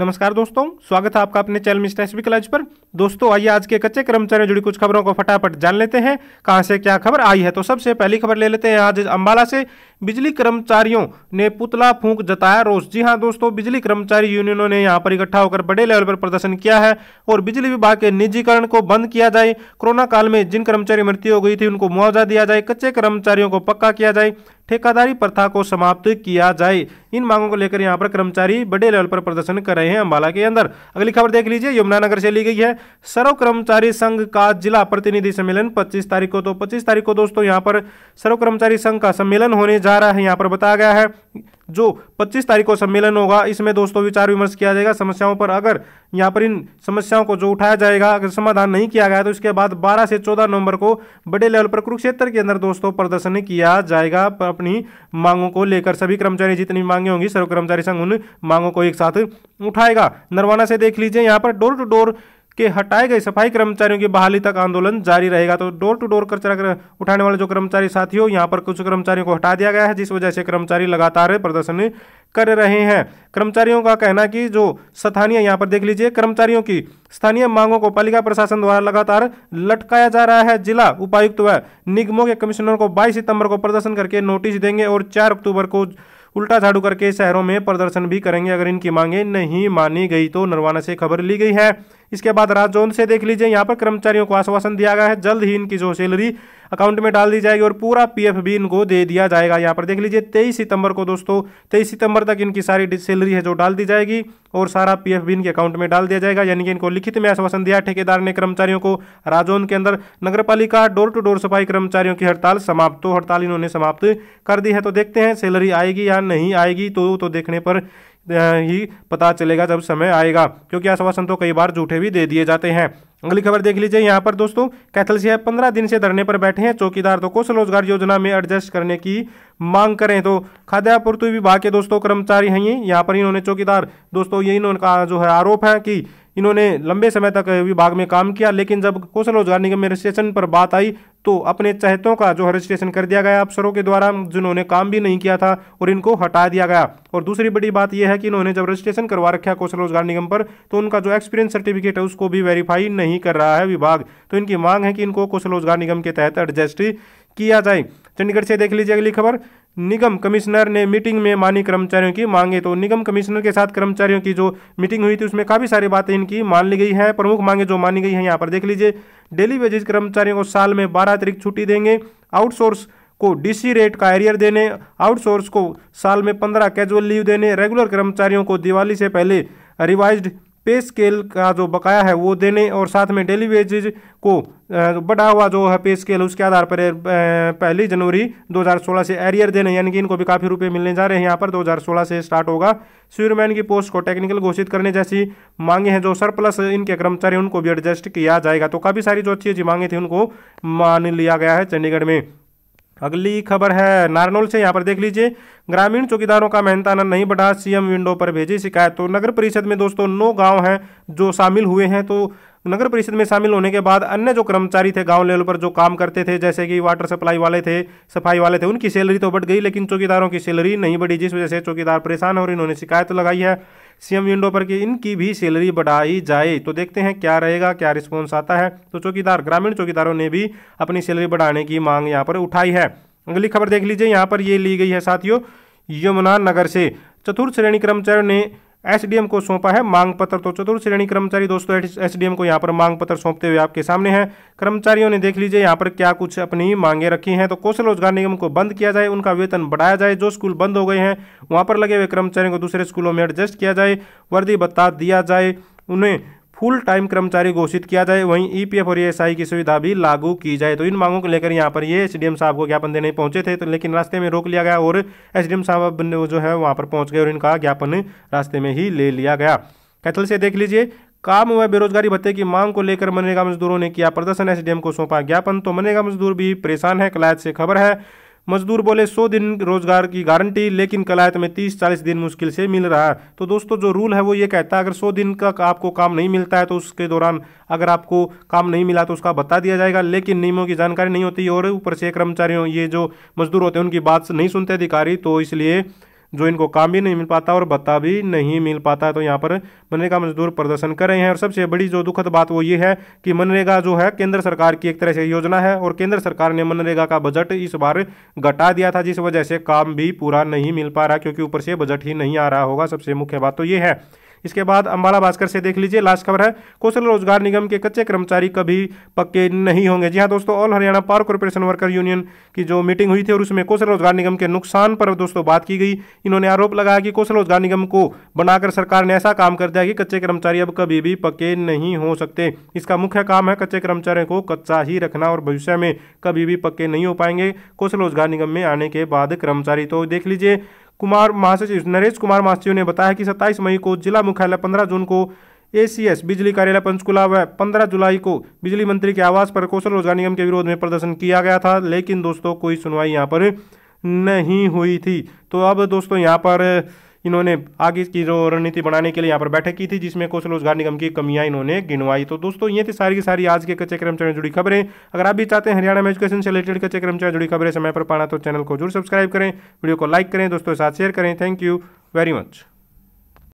नमस्कार दोस्तों स्वागत है आपका अपने चैनल मिस्टर एसबी क्लच पर दोस्तों आइए आज के कच्चे कर्मचारियों जुड़ी कुछ खबरों को फटाफट जान लेते हैं कहां से क्या खबर आई है तो सबसे पहली खबर ले लेते हैं आज अंबाला से बिजली कर्मचारियों ने पुतला फूंक जताया रोष जी हां दोस्तों बिजली कर्मचारी यूनियनों ने यहाँ पर इकट्ठा होकर बड़े लेवल पर प्रदर्शन किया है और बिजली विभाग के निजीकरण को बंद किया जाए कोरोना काल में जिन कर्मचारी मृत्यु हो गई थी उनको मुआवजा दिया जाए कच्चे कर्मचारियों को पक्का किया जाए ठेकादारी प्रथा को समाप्त किया जाए इन मांगों को लेकर यहाँ पर कर्मचारी बड़े लेवल पर प्रदर्शन कर रहे हैं अम्बाला के अंदर अगली खबर देख लीजिए यमुनानगर से ली गई है सर्व कर्मचारी संघ का जिला प्रतिनिधि सम्मेलन 25 तारीख को तो 25 तारीख को दोस्तों यहाँ पर सर्व कर्मचारी संघ का सम्मेलन होने जा रहा है यहाँ पर बताया गया है जो 25 तारीख को सम्मेलन होगा इसमें दोस्तों विचार विमर्श किया जाएगा समस्याओं पर अगर यहाँ पर इन समस्याओं को जो उठाया जाएगा अगर समाधान नहीं किया गया तो इसके बाद 12 से 14 नवंबर को बड़े लेवल पर कुरुक्षेत्र के अंदर दोस्तों प्रदर्शन किया जाएगा अपनी मांगों को लेकर सभी कर्मचारी जितनी मांगे होंगी सर्व कर्मचारी संघ उन मांगों को एक साथ उठाएगा नरवाना से देख लीजिए यहाँ पर डोर टू डोर के हटाए गए सफाई कर्मचारियों की बहाली तक आंदोलन जारी रहेगा तो डोर टू डोर कचरा उठाने वाले जो कर्मचारी साथी हो यहाँ पर कुछ कर्मचारियों को हटा दिया गया है जिस वजह से कर्मचारी लगातार प्रदर्शन कर रहे हैं कर्मचारियों का कहना कि जो स्थानीय यहाँ पर देख लीजिए कर्मचारियों की स्थानीय मांगों को पालिका प्रशासन द्वारा लगातार लटकाया जा रहा है जिला उपायुक्त व निगमों के कमिश्नर को 22 सितंबर को प्रदर्शन करके नोटिस देंगे और 4 अक्टूबर को उल्टा झाड़ू करके शहरों में प्रदर्शन भी करेंगे अगर इनकी मांगे नहीं मानी गई तो नरवाना से खबर ली गई है इसके बाद राजौन से देख लीजिए यहाँ पर कर्मचारियों को आश्वासन दिया गया है जल्द ही इनकी जो सैलरी अकाउंट में डाल दी जाएगी और पूरा पीएफ भी इनको दे दिया जाएगा यहाँ पर देख लीजिए तेईस सितंबर को दोस्तों तेईस सितंबर तक इनकी सारी सैलरी है जो डाल दी जाएगी और सारा पीएफ भी इनके अकाउंट में डाल दिया जाएगा यानी कि इनको लिखित में आश्वासन दिया ठेकेदार ने कर्मचारियों को राजौन के अंदर पालिका डोर टू डोर सफाई कर्मचारियों की हड़ताल समाप्त हो तो हड़ताल इन्होंने समाप्त कर दी है तो देखते हैं सैलरी आएगी या नहीं आएगी तो, तो देखने पर ही पता चलेगा जब समय आएगा क्योंकि आश्वासन तो कई बार झूठे भी दे दिए जाते हैं अगली खबर देख लीजिए यहाँ पर दोस्तों कैथल से पंद्रह दिन से धरने पर बैठे हैं चौकीदार तो कौशल रोजगार योजना में एडजस्ट करने की मांग करें तो खाद्य आपूर्ति विभाग के दोस्तों कर्मचारी हैं ये यहाँ पर इन्होंने चौकीदार दोस्तों ये इन्होंने का जो है आरोप है कि इन्होंने लंबे समय तक विभाग में काम किया लेकिन जब कौशल रोजगार निगम में रजिस्ट्रेशन पर बात आई तो अपने चहतों का जो रजिस्ट्रेशन कर दिया गया अफसरों के द्वारा जिन्होंने काम भी नहीं किया था और इनको हटा दिया गया और दूसरी बड़ी बात यह है कि इन्होंने जब रजिस्ट्रेशन करवा रखा कौशल रोजगार निगम पर तो उनका जो एक्सपीरियंस सर्टिफिकेट है उसको भी वेरीफाई नहीं कर रहा है विभाग तो इनकी मांग है कि इनको कौशल रोजगार निगम के तहत एडजस्ट किया जाए चंडीगढ़ से देख लीजिए अगली खबर निगम कमिश्नर ने मीटिंग में मानी कर्मचारियों की मांगे तो निगम कमिश्नर के साथ कर्मचारियों की जो मीटिंग हुई थी उसमें काफ़ी सारी बातें इनकी मान ली गई हैं प्रमुख मांगे जो मानी गई हैं यहाँ पर देख लीजिए डेली वेजेज कर्मचारियों को साल में बारह अतिरिक्त छुट्टी देंगे आउटसोर्स को डीसी रेट का एरियर देने आउटसोर्स को साल में पंद्रह कैजुअल लीव देने रेगुलर कर्मचारियों को दिवाली से पहले रिवाइज्ड पे स्केल का जो बकाया है वो देने और साथ में डेली वेजेज को बढ़ा हुआ जो है पे स्केल उसके आधार पर पहली जनवरी 2016 से एरियर देने यानी कि इनको भी काफ़ी रुपए मिलने जा रहे हैं यहाँ पर 2016 से स्टार्ट होगा स्वीरमैन की पोस्ट को टेक्निकल घोषित करने जैसी मांगे हैं जो सरप्लस इनके कर्मचारी उनको भी एडजस्ट किया जाएगा तो काफ़ी सारी जो अच्छी अच्छी मांगे थी उनको मान लिया गया है चंडीगढ़ में अगली खबर है नारनौल से यहाँ पर देख लीजिए ग्रामीण चौकीदारों का मेहनताना नहीं बढ़ा सीएम विंडो पर भेजी शिकायत तो नगर परिषद में दोस्तों नौ गांव हैं जो शामिल हुए हैं तो नगर परिषद में शामिल होने के बाद अन्य जो कर्मचारी थे गांव लेवल पर जो काम करते थे जैसे कि वाटर सप्लाई वाले थे सफाई वाले थे उनकी सैलरी तो बढ़ गई लेकिन चौकीदारों की सैलरी नहीं बढ़ी जिस वजह से चौकीदार परेशान हो रहे इन्होंने शिकायत लगाई है सीएम विंडो पर कि इनकी भी सैलरी बढ़ाई जाए तो देखते हैं क्या रहेगा क्या रिस्पॉन्स आता है तो चौकीदार ग्रामीण चौकीदारों ने भी अपनी सैलरी बढ़ाने की मांग यहाँ पर उठाई है अगली खबर देख लीजिए यहाँ पर ये ली गई है साथियों यमुना नगर से चतुर्थ श्रेणी कर्मचारियों ने एसडीएम को सौंपा है मांग पत्र तो चतुर्थ श्रेणी कर्मचारी दोस्तों एसडीएम को यहाँ पर मांग पत्र सौंपते हुए आपके सामने हैं कर्मचारियों ने देख लीजिए यहाँ पर क्या कुछ अपनी मांगे रखी हैं तो कौशल रोजगार निगम को बंद किया जाए उनका वेतन बढ़ाया जाए जो स्कूल बंद हो गए हैं वहाँ पर लगे हुए कर्मचारियों को दूसरे स्कूलों में एडजस्ट किया जाए वर्दी भत्ता दिया जाए उन्हें फुल टाइम कर्मचारी घोषित किया जाए वहीं ईपीएफ और ईएसआई की सुविधा भी लागू की जाए तो इन मांगों को लेकर यहाँ पर ये एसडीएम साहब को ज्ञापन देने पहुंचे थे तो लेकिन रास्ते में रोक लिया गया और एसडीएम साहब जो है वहां पर पहुंच गए और इनका ज्ञापन रास्ते में ही ले लिया गया कैथल से देख लीजिए काम व बेरोजगारी भत्ते की मांग को लेकर मनरेगा मजदूरों ने किया प्रदर्शन एसडीएम को सौंपा ज्ञापन तो मनरेगा मजदूर भी परेशान है कलायत से खबर है मजदूर बोले सौ दिन रोजगार की गारंटी लेकिन कलायत में तीस चालीस दिन मुश्किल से मिल रहा है तो दोस्तों जो रूल है वो ये कहता है अगर सौ दिन का आपको काम नहीं मिलता है तो उसके दौरान अगर आपको काम नहीं मिला तो उसका बता दिया जाएगा लेकिन नियमों की जानकारी नहीं होती और ऊपर से कर्मचारियों ये जो मजदूर होते हैं उनकी बात नहीं सुनते अधिकारी तो इसलिए जो इनको काम भी नहीं मिल पाता और भत्ता भी नहीं मिल पाता तो यहाँ पर मनरेगा मजदूर प्रदर्शन कर रहे हैं और सबसे बड़ी जो दुखद बात वो ये है कि मनरेगा जो है केंद्र सरकार की एक तरह से योजना है और केंद्र सरकार ने मनरेगा का बजट इस बार घटा दिया था जिस वजह से काम भी पूरा नहीं मिल पा रहा क्योंकि ऊपर से बजट ही नहीं आ रहा होगा सबसे मुख्य बात तो ये है इसके बाद अंबाला भास्कर से देख लीजिए लास्ट खबर है कौशल रोजगार निगम के कच्चे कर्मचारी कभी पक्के नहीं होंगे जी हाँ दोस्तों all Haryana power corporation worker union की जो मीटिंग हुई थी और उसमें कौशल रोजगार निगम के नुकसान पर दोस्तों बात की गई इन्होंने आरोप लगाया कि कौशल रोजगार निगम को बनाकर सरकार ने ऐसा काम कर दिया कि कच्चे कर्मचारी अब कभी भी पक्के नहीं हो सकते इसका मुख्य काम है कच्चे कर्मचारियों को कच्चा ही रखना और भविष्य में कभी भी पक्के नहीं हो पाएंगे कौशल रोजगार निगम में आने के बाद कर्मचारी तो देख लीजिए कुमार महासचिव नरेश कुमार महासचिव ने बताया कि सत्ताईस मई को जिला मुख्यालय पंद्रह जून को एसीएस बिजली कार्यालय पंचकुला व 15 जुलाई को बिजली मंत्री के आवास पर कौशल रोजगार निगम के विरोध में प्रदर्शन किया गया था लेकिन दोस्तों कोई सुनवाई यहाँ पर नहीं हुई थी तो अब दोस्तों यहाँ पर इन्होंने आगे की जो रणनीति बनाने के लिए यहाँ पर बैठक की थी जिसमें कौशल रोजगार निगम की कमियां इन्होंने गिनवाई तो दोस्तों ये थी सारी की सारी आज के कच्चे से जुड़ी खबरें अगर आप भी चाहते हैं हरियाणा में एजुकेशन से रिलेटेड कच्चे कर्मचारी जुड़ी खबरें समय पर पाना तो चैनल को जरूर सब्सक्राइब करें वीडियो को लाइक करें दोस्तों के साथ शेयर करें थैंक यू वेरी मच